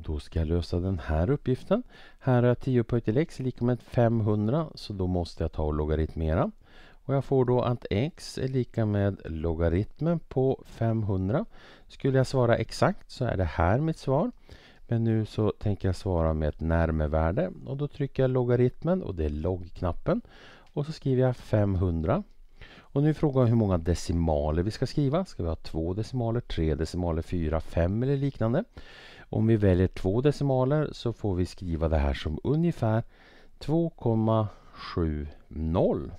Då ska jag lösa den här uppgiften. Här har jag 10 upphöjt till x är lika med 500 så då måste jag ta och logaritmera. Och jag får då att x är lika med logaritmen på 500. Skulle jag svara exakt så är det här mitt svar. Men nu så tänker jag svara med ett närmevärde och då trycker jag logaritmen och det är logg-knappen. Och så skriver jag 500. Och nu frågar jag hur många decimaler vi ska skriva. Ska vi ha två decimaler, tre decimaler, fyra, fem eller liknande? Om vi väljer två decimaler så får vi skriva det här som ungefär 2,70.